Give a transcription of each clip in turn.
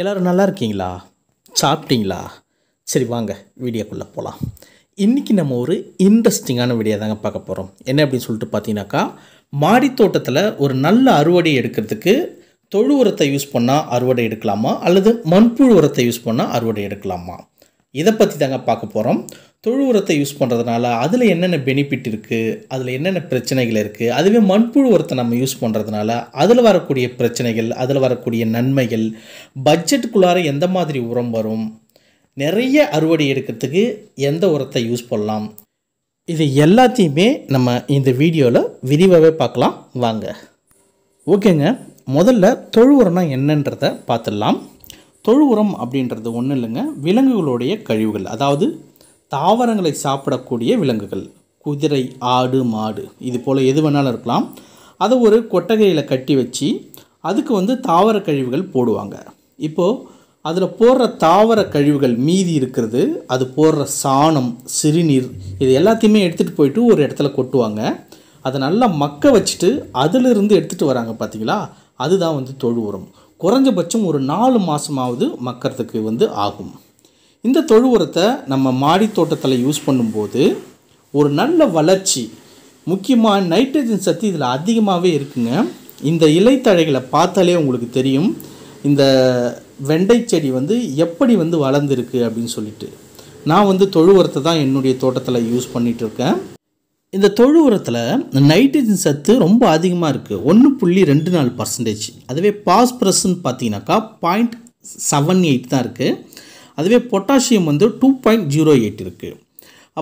எல்லோரும் நல்லா இருக்கீங்களா சாப்பிட்டீங்களா சரி வாங்க வீடியோக்குள்ளே போகலாம் இன்றைக்கி நம்ம ஒரு இன்ட்ரெஸ்டிங்கான வீடியோ தாங்க பார்க்க போகிறோம் என்ன அப்படின்னு சொல்லிட்டு பார்த்தீங்கன்னாக்கா மாடித்தோட்டத்தில் ஒரு நல்ல அறுவடை எடுக்கிறதுக்கு தொழு உரத்தை யூஸ் பண்ணால் அறுவடை எடுக்கலாமா அல்லது மண்புழு உரத்தை யூஸ் பண்ணால் அறுவடை எடுக்கலாமா இதை பற்றி தாங்க பார்க்க போகிறோம் தொழு உரத்தை யூஸ் பண்ணுறதுனால அதில் என்னென்ன பெனிஃபிட் இருக்குது அதில் என்னென்ன பிரச்சனைகள் இருக்குது அதுவே மண்புழு உரத்தை நம்ம யூஸ் பண்ணுறதுனால அதில் வரக்கூடிய பிரச்சனைகள் அதில் வரக்கூடிய நன்மைகள் பட்ஜெட்டுக்குள்ளார எந்த மாதிரி உரம் வரும் நிறைய அறுவடை எடுக்கிறதுக்கு எந்த உரத்தை யூஸ் பண்ணலாம் இது எல்லாத்தையுமே நம்ம இந்த வீடியோவில் விரிவாகவே பார்க்கலாம் வாங்க ஓகேங்க முதல்ல தொழு உரம்னா என்னன்றதை பார்த்துடலாம் தொழு உரம் அப்படின்றது ஒன்றும் இல்லைங்க விலங்குகளுடைய கழிவுகள் அதாவது தாவரங்களை சாப்பிடக்கூடிய விலங்குகள் குதிரை ஆடு மாடு இது போல் எது வேணாலும் இருக்கலாம் அதை ஒரு கொட்டகையில் கட்டி வச்சு அதுக்கு வந்து தாவர கழிவுகள் போடுவாங்க இப்போது அதில் போடுற தாவர கழிவுகள் மீதி இருக்கிறது அது போடுற சாணம் சிறுநீர் இது எல்லாத்தையுமே எடுத்துகிட்டு போயிட்டு ஒரு இடத்துல கொட்டுவாங்க அதை நல்லா மக்க வச்சுட்டு அதிலிருந்து எடுத்துகிட்டு வராங்க பார்த்தீங்களா அதுதான் வந்து தொழு உரம் குறைஞ்சபட்சம் ஒரு நாலு மாதமாவது மக்கிறதுக்கு வந்து ஆகும் இந்த தொழு உரத்தை நம்ம மாடி தோட்டத்தில் யூஸ் பண்ணும்போது ஒரு நல்ல வளர்ச்சி முக்கியமாக நைட்ரஜன் சத்து இதில் அதிகமாகவே இருக்குங்க இந்த இலைத்தழைகளை பார்த்தாலே உங்களுக்கு தெரியும் இந்த வெண்டை செடி வந்து எப்படி வந்து வளர்ந்துருக்கு அப்படின்னு சொல்லிட்டு நான் வந்து தொழு உரத்தை தான் என்னுடைய தோட்டத்தில் யூஸ் பண்ணிகிட்ருக்கேன் இந்த தொழு உரத்தில் நைட்ரஜன் சத்து ரொம்ப அதிகமாக இருக்குது ஒன்று புள்ளி ரெண்டு நாலு பர்சன்டேஜ் அதுவே பாஸ்பரஸ்ன்னு பார்த்தீங்கன்னாக்கா பாயிண்ட் செவன் எயிட் தான் இருக்குது அதுவே பொட்டாசியம் வந்து டூ பாயிண்ட் ஜீரோ எயிட் இருக்குது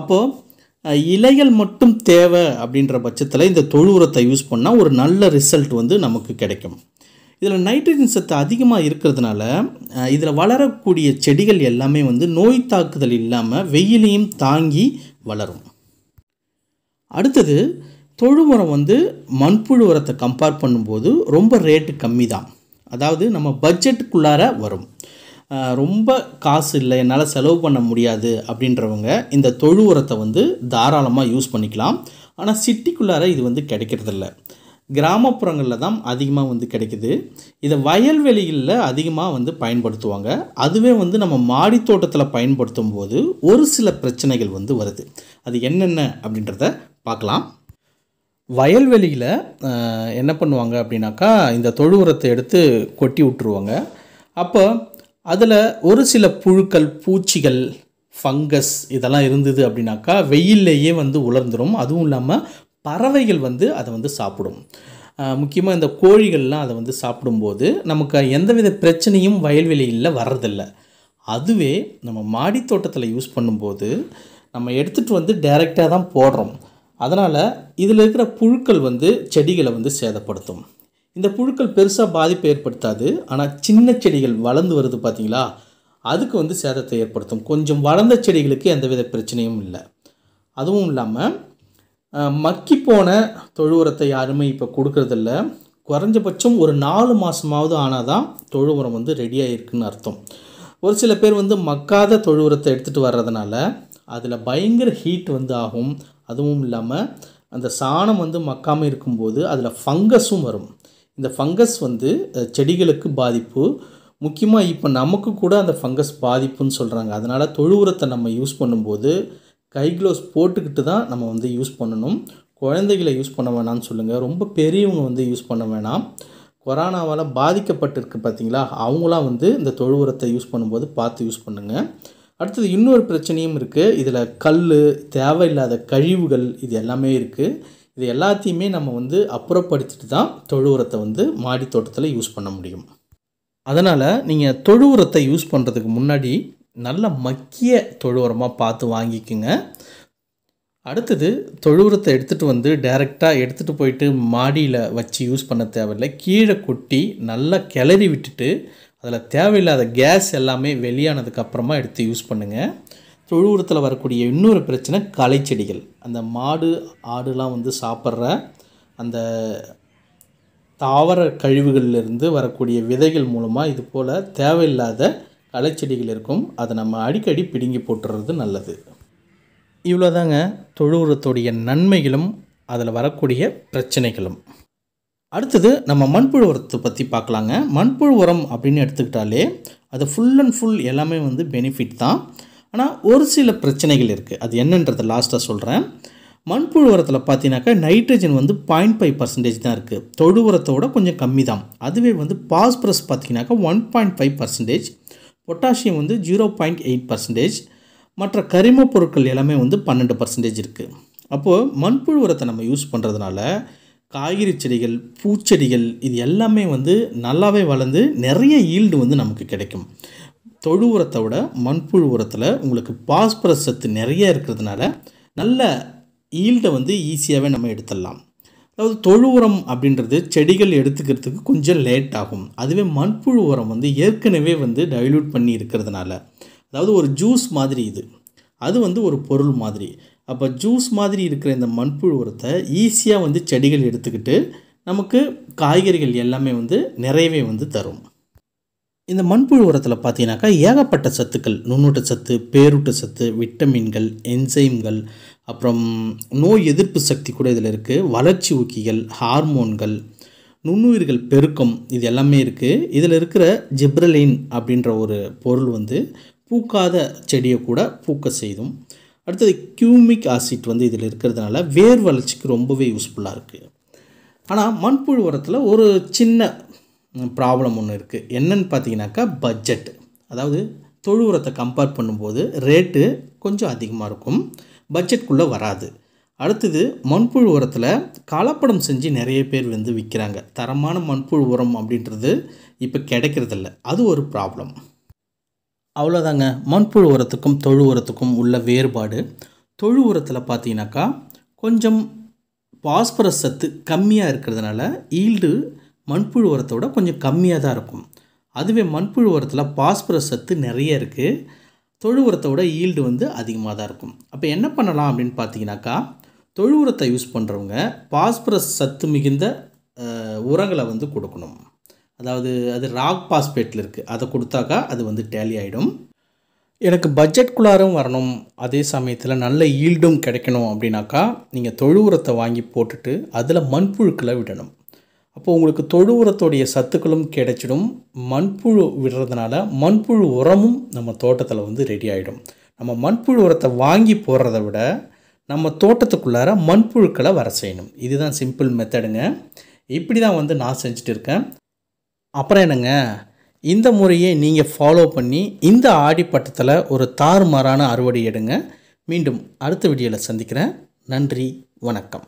அப்போது இலைகள் மட்டும் தேவை அப்படின்ற பட்சத்தில் இந்த தொழு உரத்தை யூஸ் பண்ணால் ஒரு நல்ல ரிசல்ட் வந்து நமக்கு கிடைக்கும் இதில் நைட்ரஜன் சத்து அதிகமாக இருக்கிறதுனால இதில் வளரக்கூடிய செடிகள் எல்லாமே வந்து நோய் தாக்குதல் இல்லாமல் வெயிலையும் தாங்கி வளரும் அடுத்தது தொழு உரம் வந்து மண்புழு உரத்தை கம்பேர் பண்ணும்போது ரொம்ப ரேட்டு கம்மி தான் அதாவது நம்ம பட்ஜெட்டுக்குள்ளார வரும் ரொம்ப காசு இல்லை என்னால் செலவு பண்ண முடியாது அப்படின்றவங்க இந்த தொழு உரத்தை வந்து தாராளமாக யூஸ் பண்ணிக்கலாம் ஆனால் சிட்டிக்குள்ளார இது வந்து கிடைக்கிறதில்ல கிராமப்புறங்களில் தான் அதிகமாக வந்து கிடைக்குது இதை வயல்வெளிகளில் அதிகமாக வந்து பயன்படுத்துவாங்க அதுவே வந்து நம்ம மாடித்தோட்டத்தில் பயன்படுத்தும் போது ஒரு சில பிரச்சனைகள் வந்து வருது அது என்னென்ன அப்படின்றத பார்க்கலாம் வயல்வெளியில் என்ன பண்ணுவாங்க அப்படின்னாக்கா இந்த தொழு உரத்தை எடுத்து கொட்டி விட்டுருவாங்க அப்போ அதில் ஒரு சில புழுக்கள் பூச்சிகள் ஃபங்கஸ் இதெல்லாம் இருந்தது அப்படின்னாக்கா வெயில்லையே வந்து உலர்ந்துடும் அதுவும் இல்லாமல் பறவைகள் வந்து அதை வந்து சாப்பிடும் முக்கியமாக இந்த கோழிகள்லாம் அதை வந்து சாப்பிடும்போது நமக்கு எந்தவித பிரச்சனையும் வயல்வெளியில் வர்றதில்லை அதுவே நம்ம மாடித்தோட்டத்தில் தோட்டத்தில் யூஸ் பண்ணும்போது நம்ம எடுத்துகிட்டு வந்து டைரெக்டாக தான் போடுறோம் அதனால் இதில் இருக்கிற புழுக்கள் வந்து செடிகளை வந்து சேதப்படுத்தும் இந்த புழுக்கள் பெருசாக பாதிப்பை ஏற்படுத்தாது ஆனால் சின்ன செடிகள் வளர்ந்து வருது பார்த்திங்களா அதுக்கு வந்து சேதத்தை ஏற்படுத்தும் கொஞ்சம் வளர்ந்த செடிகளுக்கு எந்தவித பிரச்சனையும் இல்லை அதுவும் இல்லாமல் மக்கி போன தொழு உரத்தை யாருமே இப்போ கொடுக்கறதில்ல குறைஞ்சபட்சம் ஒரு நாலு மாதமாவது ஆனால் தான் தொழு உரம் வந்து ரெடியாக இருக்குதுன்னு அர்த்தம் ஒரு சில பேர் வந்து மக்காத தொழு உரத்தை எடுத்துகிட்டு வர்றதுனால அதில் பயங்கர ஹீட் வந்து ஆகும் அதுவும் இல்லாமல் அந்த சாணம் வந்து மக்காமல் இருக்கும்போது அதில் ஃபங்கஸும் வரும் இந்த ஃபங்கஸ் வந்து செடிகளுக்கு பாதிப்பு முக்கியமாக இப்போ நமக்கு கூட அந்த ஃபங்கஸ் பாதிப்புன்னு சொல்கிறாங்க அதனால் தொழு உரத்தை நம்ம யூஸ் பண்ணும்போது கை க்ளோஸ் போட்டுக்கிட்டு தான் நம்ம வந்து யூஸ் பண்ணணும் குழந்தைகளை யூஸ் பண்ண வேணாம்னு சொல்லுங்கள் ரொம்ப பெரியவங்க வந்து யூஸ் பண்ண வேணாம் கொரோனாவால் பாதிக்கப்பட்டிருக்கு பார்த்தீங்களா அவங்களாம் வந்து இந்த தொழு உரத்தை யூஸ் பண்ணும்போது பார்த்து யூஸ் பண்ணுங்கள் அடுத்தது இன்னொரு பிரச்சனையும் இருக்குது இதில் கல் தேவையில்லாத கழிவுகள் இது எல்லாமே இருக்குது இது எல்லாத்தையுமே நம்ம வந்து அப்புறப்படுத்திட்டு தான் தொழு உரத்தை வந்து மாடி தோட்டத்தில் யூஸ் பண்ண முடியும் அதனால் நீங்கள் தொழு உரத்தை யூஸ் பண்ணுறதுக்கு முன்னாடி நல்ல மக்கிய தொழு உரமாக பார்த்து வாங்கிக்குங்க அடுத்தது தொழு உரத்தை எடுத்துகிட்டு வந்து டைரெக்டாக எடுத்துகிட்டு போயிட்டு மாடியில் வச்சு யூஸ் பண்ண தேவையில்லை கீழே கொட்டி நல்லா கிளறி விட்டுட்டு அதில் தேவையில்லாத கேஸ் எல்லாமே வெளியானதுக்கப்புறமா எடுத்து யூஸ் பண்ணுங்கள் தொழுவுரத்தில் வரக்கூடிய இன்னொரு பிரச்சனை களைச்செடிகள் அந்த மாடு ஆடுலாம் வந்து சாப்பிட்ற அந்த தாவர கழிவுகளிலிருந்து வரக்கூடிய விதைகள் மூலமாக இது போல் தேவையில்லாத களைச்செடிகள் இருக்கும் அதை நம்ம அடிக்கடி பிடுங்கி போட்டுறது நல்லது இவ்வளோதாங்க தொழு நன்மைகளும் அதில் வரக்கூடிய பிரச்சனைகளும் அடுத்தது நம்ம மண்புழு உரத்தை பற்றி பார்க்கலாங்க மண்புழு உரம் அப்படின்னு எடுத்துக்கிட்டாலே அது ஃபுல் அண்ட் ஃபுல் எல்லாமே வந்து பெனிஃபிட் தான் ஆனால் ஒரு சில பிரச்சனைகள் இருக்குது அது என்னன்றதை லாஸ்ட்டாக சொல்கிறேன் மண்புழு உரத்தில் பார்த்தீங்கன்னாக்கா நைட்ரஜன் வந்து பாயிண்ட் ஃபைவ் பர்சன்டேஜ் தான் இருக்குது தொழு உரத்தோட கொஞ்சம் கம்மி தான் அதுவே வந்து பாஸ்பரஸ் பார்த்தீங்கன்னாக்கா one point five percentage potassium வந்து ஜீரோ பாயிண்ட் எயிட் பர்சன்டேஜ் மற்ற கரிம பொருட்கள் எல்லாமே வந்து பன்னெண்டு பர்சன்டேஜ் இருக்குது அப்போது மண்புழு உரத்தை நம்ம யூஸ் பண்ணுறதுனால காய்கறி செடிகள் பூச்செடிகள் இது எல்லாமே வந்து நல்லாவே வளர்ந்து நிறைய ஈல்டு வந்து நமக்கு கிடைக்கும் தொழு உரத்தை விட மண்புழு உரத்தில் உங்களுக்கு பாஸ்பரஸ் சத்து நிறைய இருக்கிறதுனால நல்ல ஈல்டை வந்து ஈஸியாகவே நம்ம எடுத்துடலாம் அதாவது தொழு உரம் அப்படின்றது செடிகள் எடுத்துக்கிறதுக்கு கொஞ்சம் லேட் ஆகும் அதுவே மண்புழு உரம் வந்து ஏற்கனவே வந்து டைல்யூட் பண்ணி இருக்கிறதுனால அதாவது ஒரு ஜூஸ் மாதிரி இது அது வந்து ஒரு பொருள் மாதிரி அப்போ ஜூஸ் மாதிரி இருக்கிற இந்த மண்புழு உரத்தை ஈஸியாக வந்து செடிகள் எடுத்துக்கிட்டு நமக்கு காய்கறிகள் எல்லாமே வந்து நிறையவே வந்து தரும் இந்த மண்புழு உரத்தில் பார்த்தீங்கன்னாக்கா ஏகப்பட்ட சத்துக்கள் நுண்ணூட்ட சத்து பேரூட்ட சத்து விட்டமின்கள் என்சைம்கள் அப்புறம் நோய் எதிர்ப்பு சக்தி கூட இதில் இருக்குது வளர்ச்சி ஊக்கிகள் ஹார்மோன்கள் நுண்ணுயிர்கள் பெருக்கம் இது எல்லாமே இருக்குது இதில் இருக்கிற ஜிப்ரலைன் அப்படின்ற ஒரு பொருள் வந்து பூக்காத செடியை கூட பூக்க செய்தும் அடுத்தது கியூமிக் ஆசிட் வந்து இதில் இருக்கிறதுனால வேர் வளர்ச்சிக்கு ரொம்பவே யூஸ்ஃபுல்லாக இருக்குது ஆனால் மண்புழு உரத்தில் ஒரு சின்ன ப்ராப்ளம் ஒன்று இருக்குது என்னன்னு பார்த்தீங்கன்னாக்கா பட்ஜெட் அதாவது தொழு உரத்தை கம்பேர் பண்ணும்போது ரேட்டு கொஞ்சம் அதிகமாக இருக்கும் பட்ஜெட்குள்ளே வராது அடுத்தது மண்புழு உரத்தில் கலப்படம் செஞ்சு நிறைய பேர் வந்து விற்கிறாங்க தரமான மண்புழு உரம் அப்படின்றது இப்போ கிடைக்கிறதில்ல அது ஒரு ப்ராப்ளம் அவ்வளோதாங்க மண்புழு உரத்துக்கும் தொழு உரத்துக்கும் உள்ள வேறுபாடு தொழு உரத்தில் பார்த்தீங்கன்னாக்கா கொஞ்சம் பாஸ்பரஸ் சத்து கம்மியாக இருக்கிறதுனால ஈல்டு மண்புழு உரத்தோட கொஞ்சம் கம்மியாக தான் இருக்கும் அதுவே மண்புழு உரத்தில் பாஸ்பரஸ் சத்து நிறைய இருக்குது தொழு உரத்தோட ஈல்டு வந்து அதிகமாக தான் இருக்கும் அப்போ என்ன பண்ணலாம் அப்படின்னு பார்த்தீங்கன்னாக்கா தொழு உரத்தை யூஸ் பண்ணுறவங்க பாஸ்பரஸ் சத்து மிகுந்த உரங்களை வந்து கொடுக்கணும் அதாவது அது ராக் பாஸ்பேட்டில் இருக்குது அதை கொடுத்தாக்கா அது வந்து டேலி ஆகிடும் எனக்கு பட்ஜெட்குள்ளாரும் வரணும் அதே சமயத்தில் நல்ல ஈல்டும் கிடைக்கணும் அப்படின்னாக்கா நீங்கள் தொழு உரத்தை வாங்கி போட்டுட்டு அதில் மண்புழுக்களை விடணும் அப்போது உங்களுக்கு தொழு உரத்துடைய சத்துக்களும் கிடைச்சிடும் மண்புழு விடுறதுனால மண்புழு உரமும் நம்ம தோட்டத்தில் வந்து ரெடி ஆகிடும் நம்ம மண்புழு உரத்தை வாங்கி போடுறத விட நம்ம தோட்டத்துக்குள்ளார மண்புழுக்களை வர செய்யணும் இதுதான் சிம்பிள் மெத்தடுங்க இப்படி தான் வந்து நான் செஞ்சுட்டு இருக்கேன் அப்புறம் என்னங்க இந்த முறையை நீங்கள் ஃபாலோ பண்ணி இந்த ஆடிப்பட்டத்தில் ஒரு தாறுமாறான அறுவடை எடுங்க மீண்டும் அடுத்த வீடியோவில் சந்திக்கிறேன் நன்றி வணக்கம்